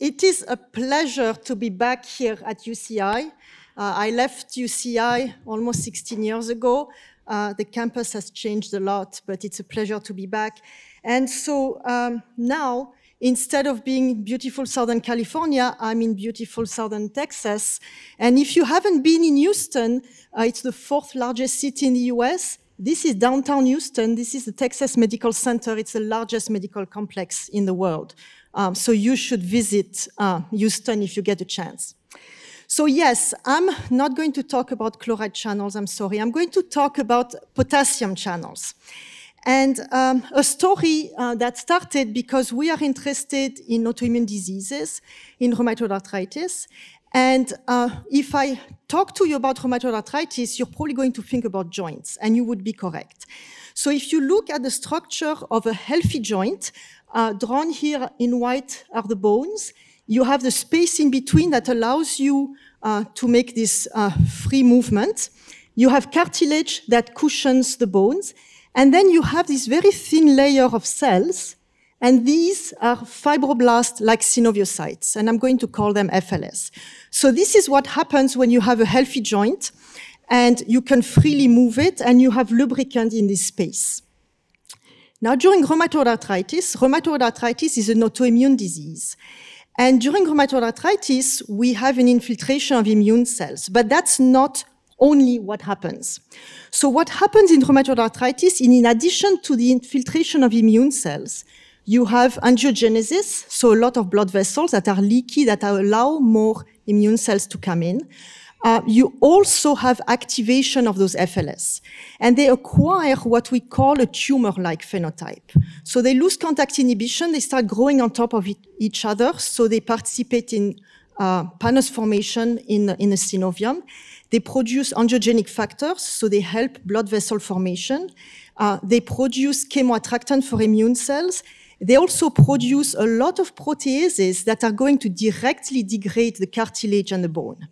It is a pleasure to be back here at UCI. Uh, I left UCI almost 16 years ago. Uh, the campus has changed a lot, but it's a pleasure to be back. And so um, now, instead of being beautiful Southern California, I'm in beautiful Southern Texas. And if you haven't been in Houston, uh, it's the fourth largest city in the US. This is downtown Houston. This is the Texas Medical Center. It's the largest medical complex in the world. Um, so you should visit uh, Houston if you get a chance. So yes, I'm not going to talk about chloride channels, I'm sorry. I'm going to talk about potassium channels. And um, a story uh, that started because we are interested in autoimmune diseases, in rheumatoid arthritis. And uh, if I talk to you about rheumatoid arthritis, you're probably going to think about joints, and you would be correct. So if you look at the structure of a healthy joint, uh, drawn here in white are the bones. You have the space in between that allows you uh, to make this uh, free movement. You have cartilage that cushions the bones. And then you have this very thin layer of cells. And these are fibroblast like synoviocytes. And I'm going to call them FLS. So this is what happens when you have a healthy joint and you can freely move it and you have lubricant in this space. Now, during rheumatoid arthritis, rheumatoid arthritis is an autoimmune disease. And during rheumatoid arthritis, we have an infiltration of immune cells, but that's not only what happens. So what happens in rheumatoid arthritis, in addition to the infiltration of immune cells, you have angiogenesis, so a lot of blood vessels that are leaky that allow more immune cells to come in uh, you also have activation of those FLS. And they acquire what we call a tumor-like phenotype. So they lose contact inhibition, they start growing on top of each other, so they participate in uh, panos formation in, in the synovium. They produce angiogenic factors, so they help blood vessel formation. Uh, they produce chemoattractant for immune cells. They also produce a lot of proteases that are going to directly degrade the cartilage and the bone.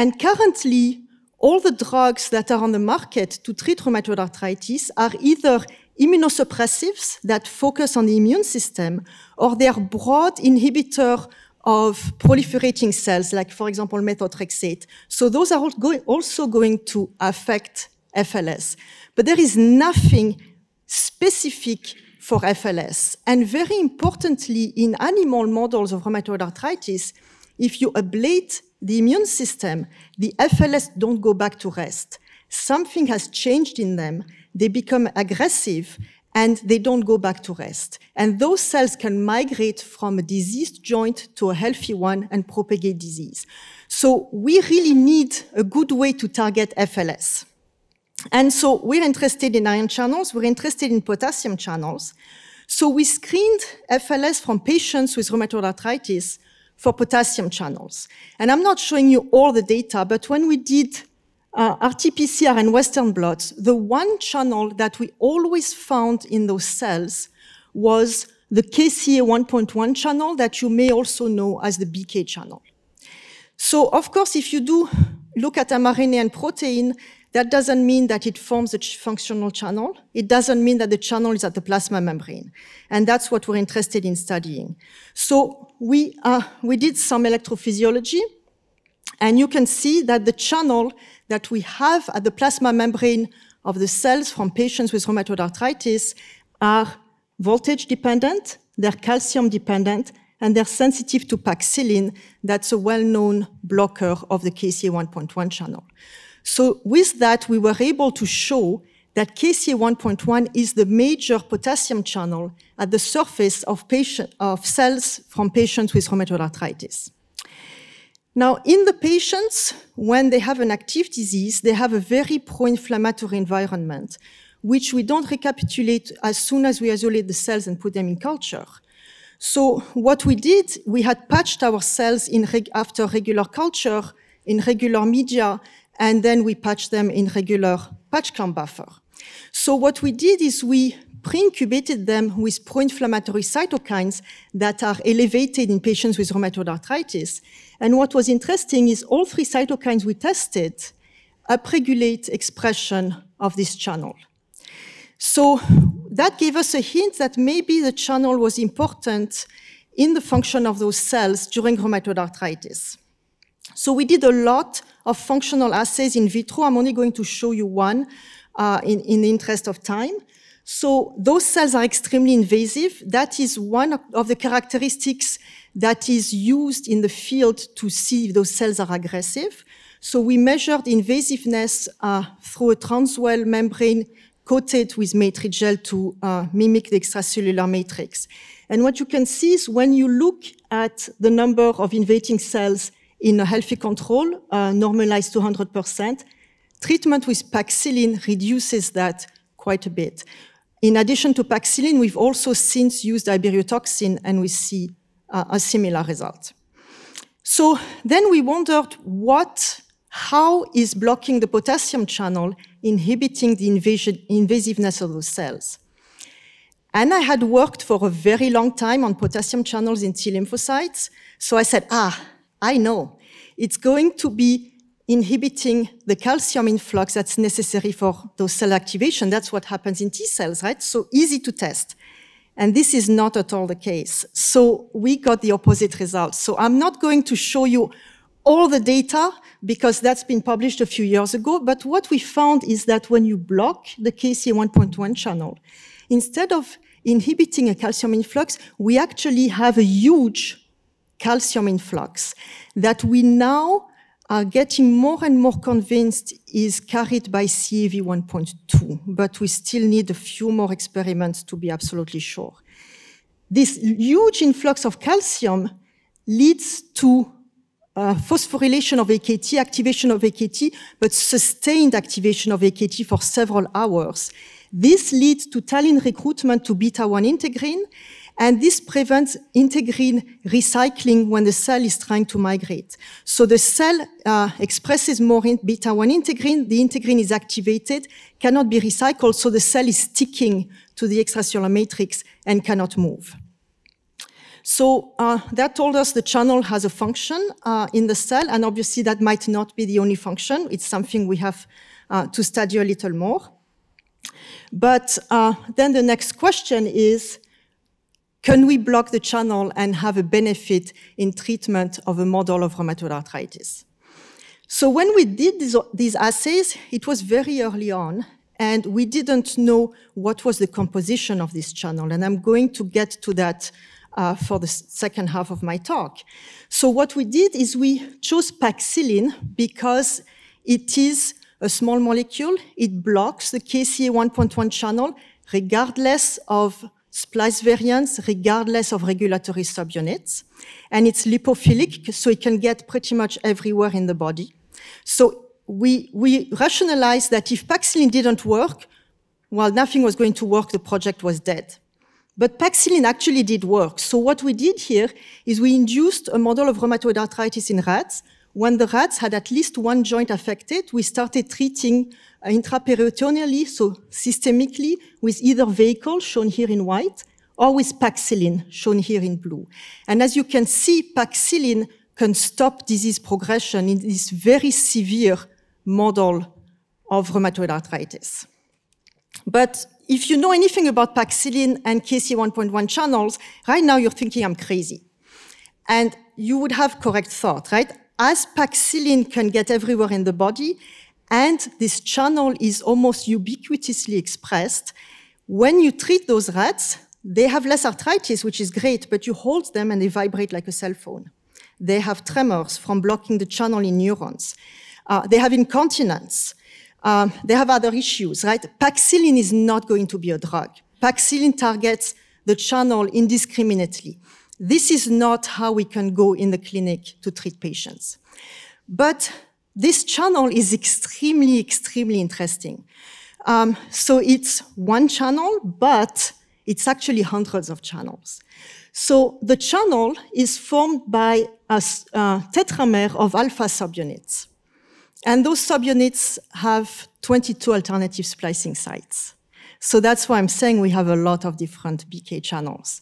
And currently, all the drugs that are on the market to treat rheumatoid arthritis are either immunosuppressives that focus on the immune system, or they are broad inhibitors of proliferating cells, like, for example, methotrexate. So those are also going to affect FLS. But there is nothing specific for FLS. And very importantly, in animal models of rheumatoid arthritis, if you ablate the immune system, the FLS don't go back to rest. Something has changed in them. They become aggressive and they don't go back to rest. And those cells can migrate from a diseased joint to a healthy one and propagate disease. So we really need a good way to target FLS. And so we're interested in iron channels, we're interested in potassium channels. So we screened FLS from patients with rheumatoid arthritis for potassium channels. And I'm not showing you all the data, but when we did uh, RT-PCR and Western blots, the one channel that we always found in those cells was the KCA 1.1 channel that you may also know as the BK channel. So of course, if you do look at mRNA and protein, that doesn't mean that it forms a functional channel. It doesn't mean that the channel is at the plasma membrane. And that's what we're interested in studying. So we, uh, we did some electrophysiology, and you can see that the channel that we have at the plasma membrane of the cells from patients with rheumatoid arthritis are voltage dependent, they're calcium dependent, and they're sensitive to paxillin, that's a well-known blocker of the KCA1.1 channel. So with that, we were able to show that KCA 1.1 is the major potassium channel at the surface of, patient, of cells from patients with rheumatoid arthritis. Now, in the patients, when they have an active disease, they have a very pro-inflammatory environment, which we don't recapitulate as soon as we isolate the cells and put them in culture. So what we did, we had patched our cells reg after regular culture in regular media, and then we patch them in regular patch clamp buffer. So what we did is we pre-incubated them with pro-inflammatory cytokines that are elevated in patients with rheumatoid arthritis. And what was interesting is all three cytokines we tested upregulate expression of this channel. So that gave us a hint that maybe the channel was important in the function of those cells during rheumatoid arthritis. So we did a lot of functional assays in vitro. I'm only going to show you one uh, in, in the interest of time. So those cells are extremely invasive. That is one of the characteristics that is used in the field to see if those cells are aggressive. So we measured invasiveness uh, through a transwell membrane coated with matrigel to uh, mimic the extracellular matrix. And what you can see is when you look at the number of invading cells in a healthy control, uh, normalized to 100%. Treatment with Paxillin reduces that quite a bit. In addition to Paxillin, we've also since used ibuprofen, and we see uh, a similar result. So then we wondered what, how is blocking the potassium channel inhibiting the invasion, invasiveness of those cells? And I had worked for a very long time on potassium channels in T lymphocytes. So I said, ah, I know it's going to be inhibiting the calcium influx that's necessary for those cell activation. That's what happens in T cells, right? So easy to test. And this is not at all the case. So we got the opposite results. So I'm not going to show you all the data because that's been published a few years ago. But what we found is that when you block the KCA1.1 channel, instead of inhibiting a calcium influx, we actually have a huge calcium influx that we now are getting more and more convinced is carried by cav 1.2, but we still need a few more experiments to be absolutely sure. This huge influx of calcium leads to uh, phosphorylation of AKT, activation of AKT, but sustained activation of AKT for several hours. This leads to talin recruitment to beta-1 integrin, and this prevents integrin recycling when the cell is trying to migrate. So the cell uh, expresses more beta-1 integrin. The integrin is activated, cannot be recycled, so the cell is sticking to the extracellular matrix and cannot move. So uh, that told us the channel has a function uh, in the cell, and obviously that might not be the only function. It's something we have uh, to study a little more. But uh, then the next question is, can we block the channel and have a benefit in treatment of a model of rheumatoid arthritis? So when we did these, these assays, it was very early on, and we didn't know what was the composition of this channel. And I'm going to get to that uh, for the second half of my talk. So what we did is we chose Paxillin because it is a small molecule. It blocks the KCA 1.1 channel regardless of splice variants regardless of regulatory subunits. And it's lipophilic, so it can get pretty much everywhere in the body. So we, we rationalized that if Paxilin didn't work, well, nothing was going to work, the project was dead. But Paxilin actually did work. So what we did here is we induced a model of rheumatoid arthritis in rats when the rats had at least one joint affected, we started treating uh, intraperitoneally, so systemically, with either vehicle, shown here in white, or with Paxillin, shown here in blue. And as you can see, Paxillin can stop disease progression in this very severe model of rheumatoid arthritis. But if you know anything about Paxillin and KC1.1 channels, right now you're thinking I'm crazy. And you would have correct thought, right? as paxillin can get everywhere in the body, and this channel is almost ubiquitously expressed, when you treat those rats, they have less arthritis, which is great, but you hold them and they vibrate like a cell phone. They have tremors from blocking the channel in neurons. Uh, they have incontinence. Um, they have other issues, right? Paxillin is not going to be a drug. Paxillin targets the channel indiscriminately. This is not how we can go in the clinic to treat patients. But this channel is extremely, extremely interesting. Um, so it's one channel, but it's actually hundreds of channels. So the channel is formed by a, a tetramer of alpha subunits. And those subunits have 22 alternative splicing sites. So that's why I'm saying we have a lot of different BK channels.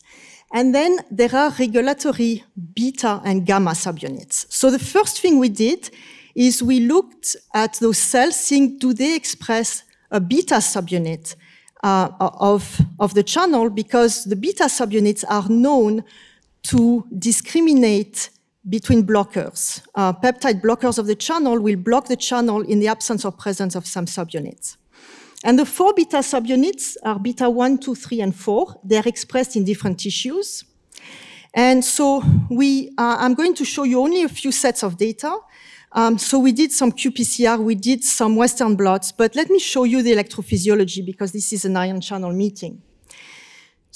And then there are regulatory beta and gamma subunits. So the first thing we did is we looked at those cells, seeing do they express a beta subunit uh, of, of the channel because the beta subunits are known to discriminate between blockers. Uh, peptide blockers of the channel will block the channel in the absence or presence of some subunits. And the four beta subunits are beta 1, 2, 3, and 4. They're expressed in different tissues. And so we, uh, I'm going to show you only a few sets of data. Um, so we did some qPCR, we did some Western blots, but let me show you the electrophysiology because this is an ion channel meeting.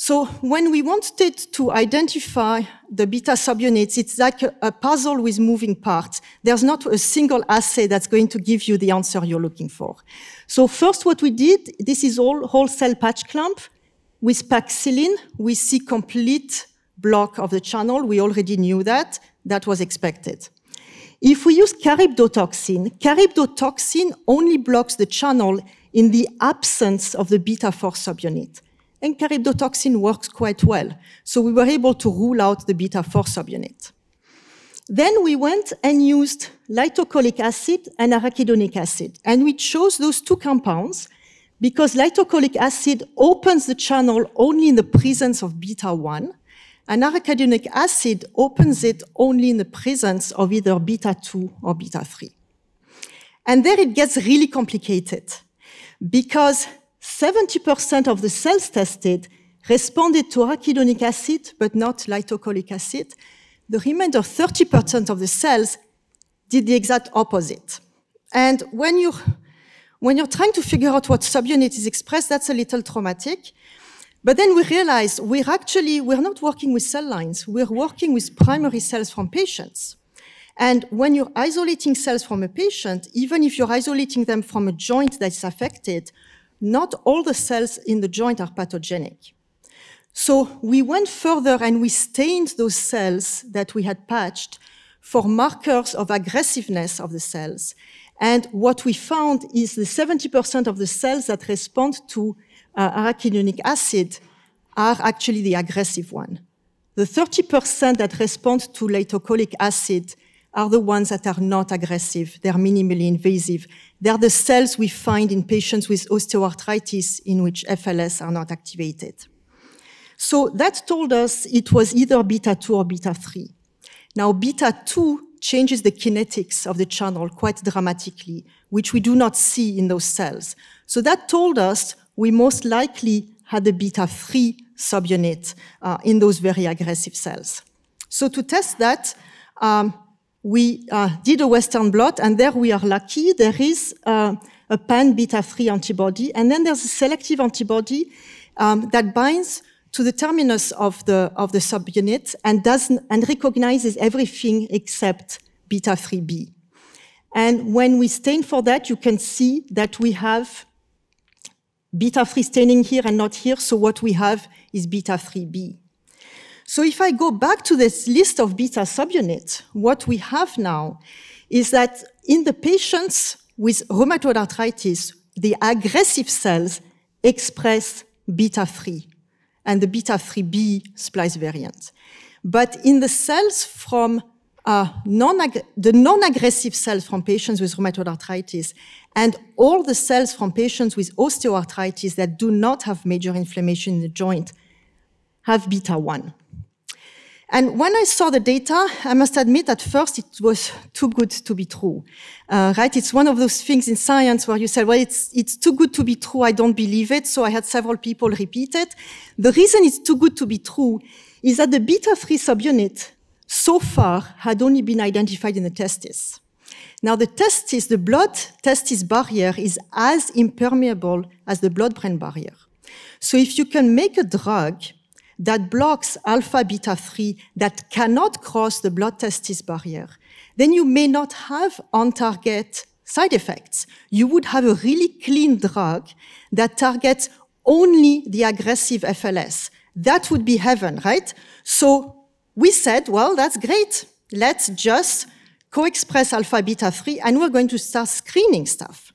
So when we wanted to identify the beta subunits, it's like a puzzle with moving parts. There's not a single assay that's going to give you the answer you're looking for. So first what we did, this is all whole cell patch clamp. With Paxillin, we see complete block of the channel. We already knew that. That was expected. If we use charybdotoxin, charybdotoxin only blocks the channel in the absence of the beta 4 subunit and caribdotoxin works quite well. So we were able to rule out the beta-4 subunit. Then we went and used lytocholic acid and arachidonic acid, and we chose those two compounds because lytocholic acid opens the channel only in the presence of beta-1, and arachidonic acid opens it only in the presence of either beta-2 or beta-3. And there it gets really complicated because 70% of the cells tested responded to arachidonic acid, but not lyticolic acid. The remainder, 30% of the cells, did the exact opposite. And when you when you're trying to figure out what subunit is expressed, that's a little traumatic. But then we realize we're actually, we're not working with cell lines. We're working with primary cells from patients. And when you're isolating cells from a patient, even if you're isolating them from a joint that's affected, not all the cells in the joint are pathogenic. So we went further and we stained those cells that we had patched for markers of aggressiveness of the cells. And what we found is the 70% of the cells that respond to uh, arachidonic acid are actually the aggressive one. The 30% that respond to lytocholic acid are the ones that are not aggressive. They're minimally invasive. They're the cells we find in patients with osteoarthritis in which FLS are not activated. So that told us it was either beta 2 or beta 3. Now, beta 2 changes the kinetics of the channel quite dramatically, which we do not see in those cells. So that told us we most likely had a beta 3 subunit uh, in those very aggressive cells. So to test that, um, we uh, did a Western blot, and there we are lucky. There is uh, a pan beta 3 antibody, and then there's a selective antibody um, that binds to the terminus of the of the subunit and doesn't and recognizes everything except beta 3b. And when we stain for that, you can see that we have beta 3 staining here and not here. So what we have is beta 3b. So if I go back to this list of beta subunits, what we have now is that in the patients with rheumatoid arthritis, the aggressive cells express beta 3 and the beta 3b splice variant. But in the cells from uh, non the non-aggressive cells from patients with rheumatoid arthritis and all the cells from patients with osteoarthritis that do not have major inflammation in the joint have beta 1. And when I saw the data, I must admit at first it was too good to be true, uh, right? It's one of those things in science where you say, well, it's, it's too good to be true. I don't believe it. So I had several people repeat it. The reason it's too good to be true is that the beta-3 subunit so far had only been identified in the testis. Now the testis, the blood testis barrier is as impermeable as the blood brain barrier. So if you can make a drug that blocks alpha beta 3 that cannot cross the blood testis barrier, then you may not have on target side effects. You would have a really clean drug that targets only the aggressive FLS. That would be heaven, right? So we said, well, that's great. Let's just co-express alpha beta 3 and we're going to start screening stuff.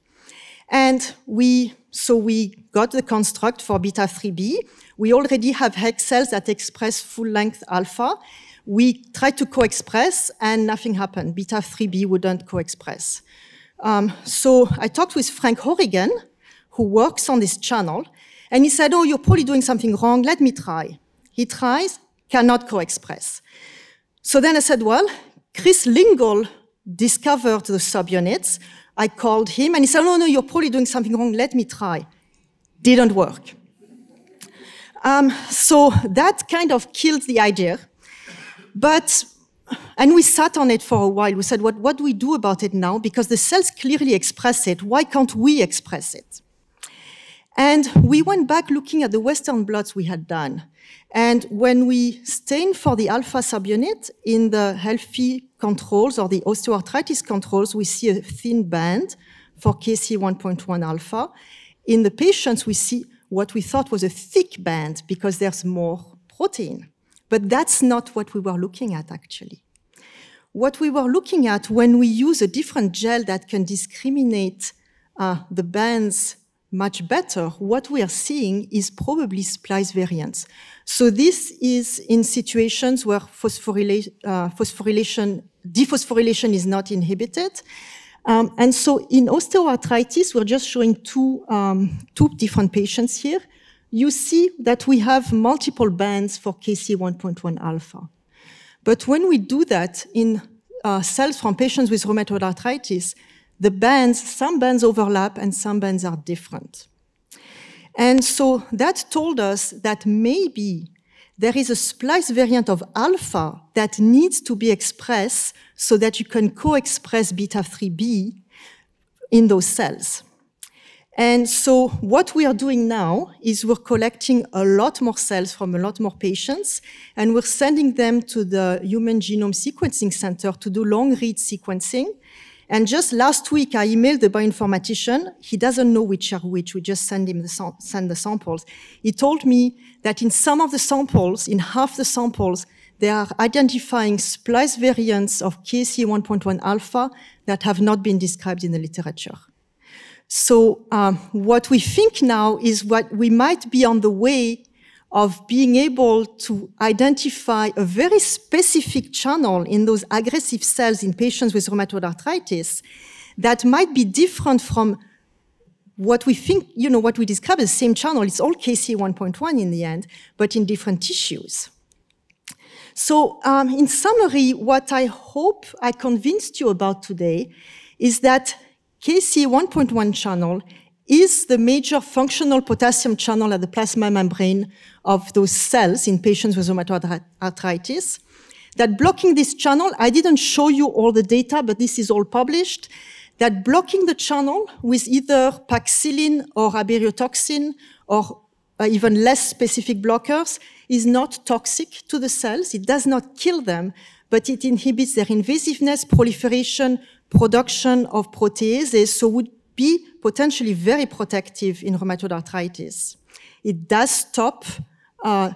And we, so we got the construct for beta 3b. We already have hex cells that express full length alpha. We tried to co-express and nothing happened. Beta 3b wouldn't co-express. Um, so I talked with Frank Horrigan, who works on this channel, and he said, oh, you're probably doing something wrong. Let me try. He tries, cannot co-express. So then I said, well, Chris Lingle discovered the subunits, I called him and he said, No, no, you're probably doing something wrong. Let me try. Didn't work. Um, so that kind of killed the idea. But, and we sat on it for a while. We said, what, what do we do about it now? Because the cells clearly express it. Why can't we express it? And we went back looking at the Western blots we had done. And when we stain for the alpha subunit in the healthy controls or the osteoarthritis controls, we see a thin band for KC1.1 alpha. In the patients, we see what we thought was a thick band because there's more protein. But that's not what we were looking at, actually. What we were looking at when we use a different gel that can discriminate uh, the bands much better, what we are seeing is probably splice variants. So this is in situations where phosphorylation, uh, phosphorylation dephosphorylation is not inhibited. Um, and so in osteoarthritis, we're just showing two, um, two different patients here. You see that we have multiple bands for KC1.1 alpha. But when we do that in uh, cells from patients with rheumatoid arthritis, the bands, some bands overlap and some bands are different. And so that told us that maybe there is a splice variant of alpha that needs to be expressed so that you can co-express beta 3b in those cells. And so what we are doing now is we're collecting a lot more cells from a lot more patients, and we're sending them to the Human Genome Sequencing Center to do long read sequencing. And just last week, I emailed the bioinformatician. He doesn't know which are which. We just send him the send the samples. He told me that in some of the samples, in half the samples, they are identifying splice variants of KC 1.1 alpha that have not been described in the literature. So um, what we think now is what we might be on the way of being able to identify a very specific channel in those aggressive cells in patients with rheumatoid arthritis that might be different from what we think, you know, what we discover, the same channel, it's all kc oneone in the end, but in different tissues. So um, in summary, what I hope I convinced you about today is that kc oneone channel is the major functional potassium channel at the plasma membrane of those cells in patients with rheumatoid arthritis. That blocking this channel, I didn't show you all the data, but this is all published, that blocking the channel with either Paxillin or Aberiotoxin or uh, even less specific blockers is not toxic to the cells. It does not kill them, but it inhibits their invasiveness, proliferation, production of proteases, so would be potentially very protective in rheumatoid arthritis. It does stop uh,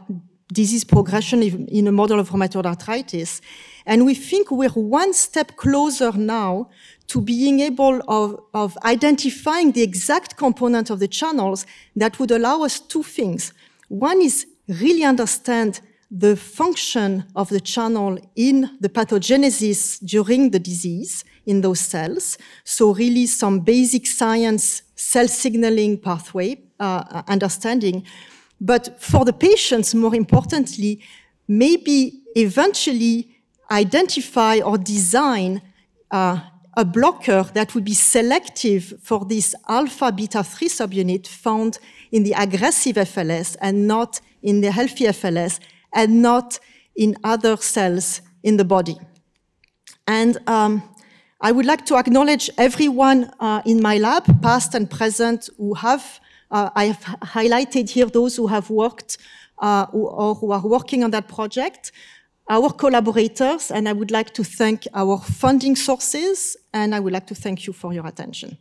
disease progression in a model of rheumatoid arthritis. And we think we're one step closer now to being able of, of identifying the exact component of the channels that would allow us two things. One is really understand the function of the channel in the pathogenesis during the disease in those cells. So really some basic science cell signaling pathway uh, uh, understanding. But for the patients, more importantly, maybe eventually identify or design uh, a blocker that would be selective for this alpha beta 3 subunit found in the aggressive FLS and not in the healthy FLS and not in other cells in the body. And um, I would like to acknowledge everyone uh, in my lab, past and present, who have, uh, I have highlighted here those who have worked uh, or who are working on that project, our collaborators, and I would like to thank our funding sources, and I would like to thank you for your attention.